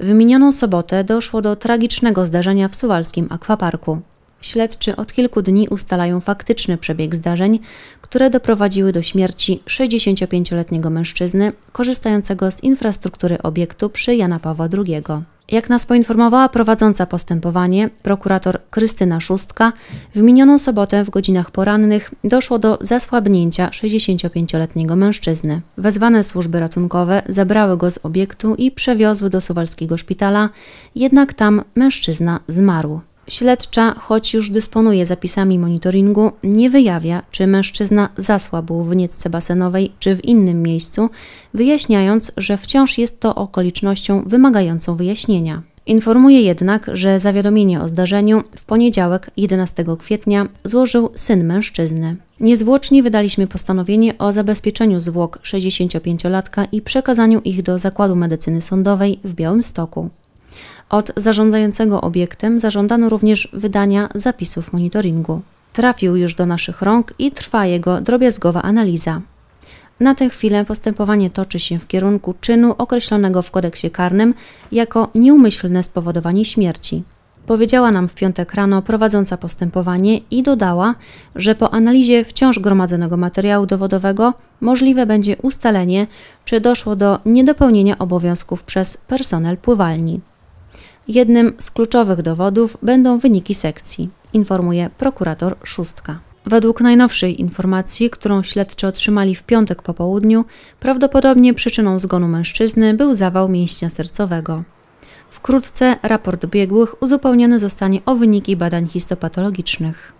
W minioną sobotę doszło do tragicznego zdarzenia w suwalskim akwaparku. Śledczy od kilku dni ustalają faktyczny przebieg zdarzeń, które doprowadziły do śmierci 65-letniego mężczyzny korzystającego z infrastruktury obiektu przy Jana Pawła II. Jak nas poinformowała prowadząca postępowanie, prokurator Krystyna Szóstka, w minioną sobotę w godzinach porannych doszło do zasłabnięcia 65-letniego mężczyzny. Wezwane służby ratunkowe zabrały go z obiektu i przewiozły do suwalskiego szpitala, jednak tam mężczyzna zmarł śledcza, choć już dysponuje zapisami monitoringu, nie wyjawia, czy mężczyzna zasłabł w niecce basenowej czy w innym miejscu, wyjaśniając, że wciąż jest to okolicznością wymagającą wyjaśnienia. Informuje jednak, że zawiadomienie o zdarzeniu w poniedziałek 11 kwietnia złożył syn mężczyzny. Niezwłocznie wydaliśmy postanowienie o zabezpieczeniu zwłok 65-latka i przekazaniu ich do Zakładu Medycyny Sądowej w Białymstoku. Od zarządzającego obiektem zażądano również wydania zapisów monitoringu. Trafił już do naszych rąk i trwa jego drobiazgowa analiza. Na tę chwilę postępowanie toczy się w kierunku czynu określonego w kodeksie karnym jako nieumyślne spowodowanie śmierci. Powiedziała nam w piątek rano prowadząca postępowanie i dodała, że po analizie wciąż gromadzonego materiału dowodowego możliwe będzie ustalenie, czy doszło do niedopełnienia obowiązków przez personel pływalni. Jednym z kluczowych dowodów będą wyniki sekcji, informuje prokurator Szóstka. Według najnowszej informacji, którą śledczy otrzymali w piątek po południu, prawdopodobnie przyczyną zgonu mężczyzny był zawał mięśnia sercowego. Wkrótce raport biegłych uzupełniony zostanie o wyniki badań histopatologicznych.